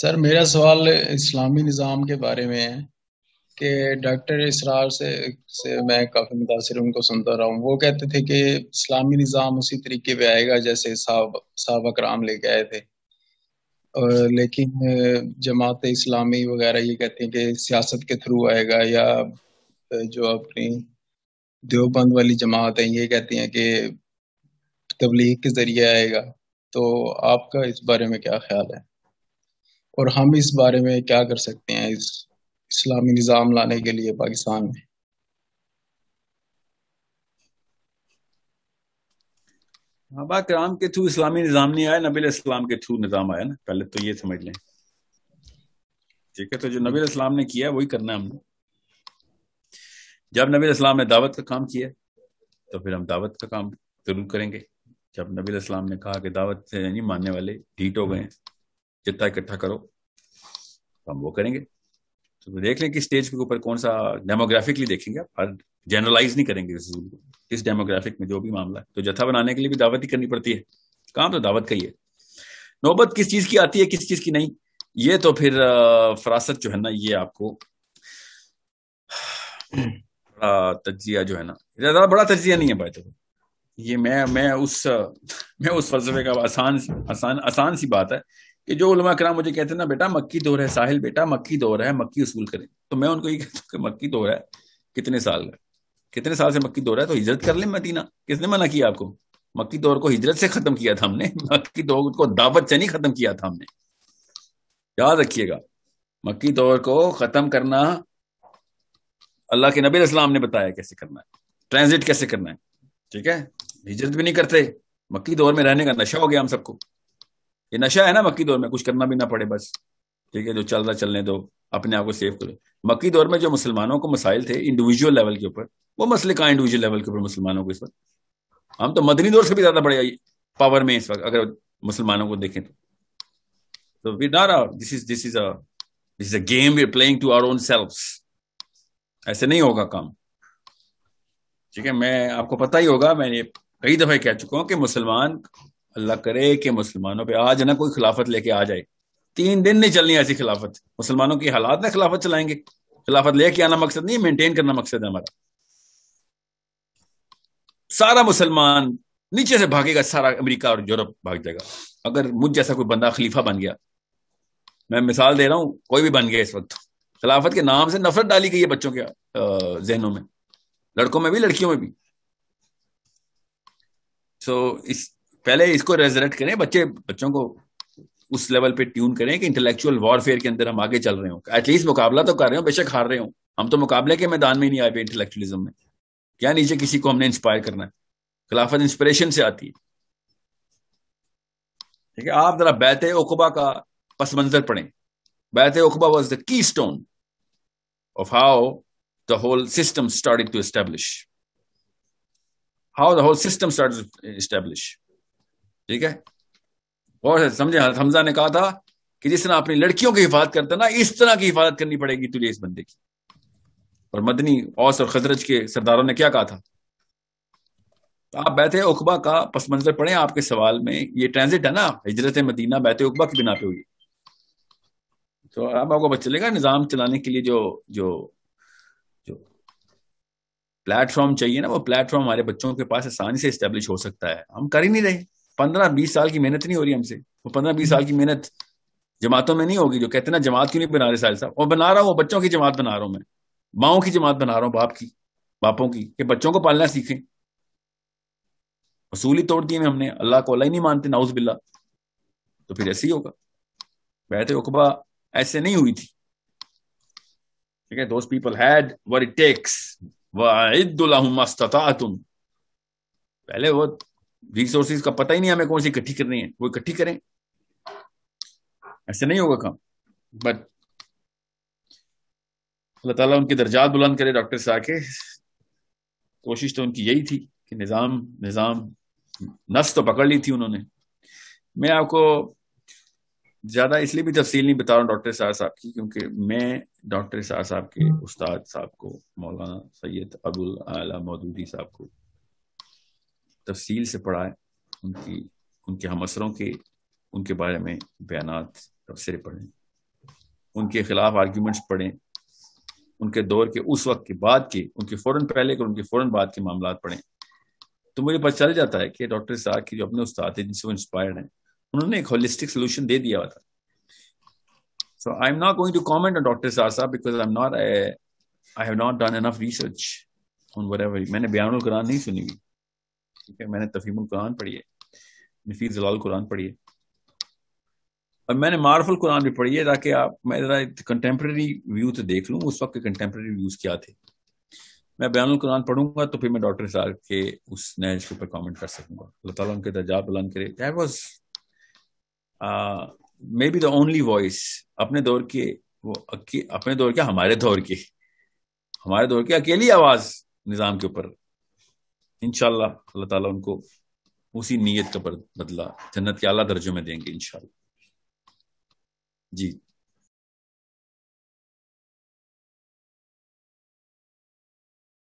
Sir मेरा सवाल इस्लामी निज़ाम के बारे में है कि डॉक्टर इसरार से से मैं काफ़ी मुतासर उनको सुनता रहा हूँ वो कहते थे कि इस्लामी निज़ाम उसी तरीके पे आएगा जैसे साहब अकराम कराम लेके आए थे और लेकिन जमात इस्लामी वगैरह ये कहते हैं कि सियासत के थ्रू आएगा या जो अपनी देवबंद वाली जमात है ये कहती हैं कि तबलीग के जरिए आएगा तो आपका इस बारे में क्या ख्याल है और हम इस बारे में क्या कर सकते हैं इस इस्लामी निज़ाम लाने के लिए पाकिस्तान में हाँ, बाबा कराम के थ्रू इस्लामी निज़ाम नहीं आया नबी इस्लाम के थ्रू निज़ाम आया ना पहले तो ये समझ लें ठीक है तो जो नबी इस्लाम ने किया वही करना है हमने जब नबी इस्लाम ने दावत का काम किया तो फिर हम दावत का काम जरूर करेंगे जब नबी इस्लाम ने कहा कि दावत से नहीं मानने वाले ढीट हो गए जितना इकट्ठा करो तो हम वो करेंगे तो देख लें कि स्टेज के ऊपर कौन सा डेमोग्राफिकली देखेंगे आप जनरलाइज नहीं करेंगे को किस डेमोग्राफिक में जो भी मामला है तो जत्था बनाने के लिए भी दावत ही करनी पड़ती है काम तो दावत का ही है नौबत किस चीज़ की आती है किस चीज़ की नहीं ये तो फिर फरासत जो है ना ये आपको तजिया जो है ना ज़्यादा बड़ा तजिया नहीं है भाई तो ये मैं मैं उस मैं उस फलसफे का आसान आसान आसान सी बात है कि जो उलमा कराम मुझे कहते हैं ना बेटा मक्की दौर है साहिल बेटा मक्की दौर है मक्की उसूल करें तो मैं उनको ये कहता हूँ कि मक्की दौर है कितने साल का कितने साल से मक्की दौर है तो हिजरत कर ले मदीना किसने मना किया आपको मक्की दौर को हिजरत से खत्म किया था हमने मक्की दौर को दावत से नहीं खत्म किया था हमने याद रखिएगा मक्की दौर को खत्म करना अल्लाह के नबी इस्लाम ने बताया कैसे करना है ट्रांजिट कैसे करना है ठीक है हिजरत भी नहीं करते मक्की दौर में रहने का नशा हो गया हम सबको ये नशा है ना मक्की दौर में कुछ करना भी ना पड़े बस ठीक है जो चल रहा चलने दो अपने आप को सेफ करो मक्की दौर में जो मुसलमानों को मसाइल थे इंडिविजुअल लेवल के ऊपर वो मसले कहाँ इंडिविजुअल लेवल के ऊपर मुसलमानों को इस वक्त हम तो मदनी दौर से भी ज्यादा बड़े पावर में इस वक्त अगर मुसलमानों को देखें तो So we this is this is a a this are a game are playing to ऐसे नहीं होगा काम ठीक है मैं आपको पता ही होगा मैं ये कई दफे कह चुका हूं कि मुसलमान अल्लाह करे कि मुसलमानों पे आज ना कोई खिलाफत लेके आ जाए तीन दिन नहीं चलनी ऐसी खिलाफत मुसलमानों की हालात ना खिलाफत चलाएंगे खिलाफत लेके आना मकसद नहीं मेंटेन करना मकसद है हमारा सारा मुसलमान नीचे से भागेगा सारा अमेरिका और यूरोप भाग जाएगा अगर मुझ जैसा कोई बंदा खलीफा बन गया मैं मिसाल दे रहा हूं कोई भी बन गया इस वक्त खिलाफत के नाम से नफरत डाली गई है बच्चों के जहनों में लड़कों में भी लड़कियों में भी सो so, इस पहले इसको रेजरेक्ट करें बच्चे बच्चों को उस लेवल पे ट्यून करें कि इंटेलेक्चुअल वॉरफेयर के अंदर हम आगे चल रहे हो एटलीस्ट मुकाबला तो कर रहे हो बेशक हार रहे हो हम तो मुकाबले के मैदान में नहीं आए पे इंटेलेक्चुअलिज्म में क्या नीचे किसी को हमने इंस्पायर करना है खिलाफत इंस्पिरेशन से आती है ठीक है आप जरा बैत ओकबा का पस मंजर पढ़े बैत ओकबा was the keystone of how the whole system start to establish how the whole system start establish ठीक है और समझे हमजा ने कहा था कि जिस तरह अपनी लड़कियों की हिफाजत करता ना इस तरह की हिफाजत करनी पड़ेगी तुझे इस बंदे की और मदनी औस और खजरज के सरदारों ने क्या कहा था तो आप बैठे उकबा का पस मंजर पढ़े आपके सवाल में ये ट्रांजिट है ना हिजरत मदीना बैठे उकबा की बिना पे हुई तो अब आपको पता चलेगा निज़ाम चलाने के लिए जो जो जो प्लेटफॉर्म चाहिए ना वो प्लेटफॉर्म हमारे बच्चों के पास आसानी से इस्टेब्लिश हो सकता है हम कर ही नहीं रहे पंद्रह बीस साल की मेहनत नहीं हो रही हमसे वो पंद्रह बीस साल की मेहनत जमातों में नहीं होगी जो कहते ना जमात क्यों नहीं बना रहे साहिल साहब और बना रहा हूँ बच्चों की जमात बना रहा हूँ मैं माओ की जमात बना रहा हूँ बाप की बापों की कि बच्चों को पालना सीखें असूल तोड़ दिए हमने अल्लाह को अल्लाह ही नहीं मानते नाउज बिल्ला तो फिर ऐसे ही होगा बैठे उकबा ऐसे नहीं हुई थी ठीक है दोस्त people had were it takes तुम पहले वो रिसोर्सिस का पता ही नहीं हमें कौन सी इकट्ठी करनी है वो इकट्ठी करें ऐसे नहीं होगा काम बट अल्लाह ताला उनके दर्जात बुलंद करे डॉक्टर साह के कोशिश तो उनकी यही थी कि निज़ाम निज़ाम नस तो पकड़ ली थी उन्होंने मैं आपको ज़्यादा इसलिए भी तफसील नहीं बता रहा हूँ डॉक्टर साहब साहब की क्योंकि मैं डॉक्टर साहब साहब के उस्ताद साहब को मौलाना सैयद अबुल आला मौदूदी साहब को तफसील से पढ़ाए उनकी उनके हम असरों के उनके बारे में बयान तबसरे पढ़ें उनके खिलाफ आर्ग्यूमेंट्स पढ़ें उनके दौर के उस वक्त के बाद के उनके फ़ौरन पहले के उनके फ़ौरन बाद के मामला पढ़ें तो मुझे पता चल जाता है कि डॉक्टर साहब के जो अपने उस्ताद हैं जिनसे वो इंस्पायर्ड हैं उन्होंने एक होलिस्टिक सोल्यूशन दे दिया हुआ था So I'm not going to comment on साहब साहब because I'm not a, I have not done enough research on whatever. मैंने बयान कुरान नहीं सुनी हुई ठीक है मैंने तफीमुल कुरान पढ़ी है नफीस जलाल कुरान पढ़ी है और मैंने मारफुल कुरान भी पढ़ी है ताकि आप मैं ज़रा कंटेम्प्रेरी व्यू तो देख लूँ उस वक्त के कंटेम्प्रेरी व्यूज़ क्या थे मैं बयान कुरान पढ़ूंगा तो फिर मैं डॉक्टर साहब के उस नैज के ऊपर कॉमेंट कर सकूंगा अल्लाह ताला उनके दर्जा बुलंद करे that was maybe the only voice अपने दौर के वो अपने दौर के हमारे दौर के हमारे दौर की अकेली आवाज निज़ाम के ऊपर इनशाला अल्लाह ताला उनको उसी नीयत का बदला जन्नत के आला दर्जों में देंगे इनशाला जी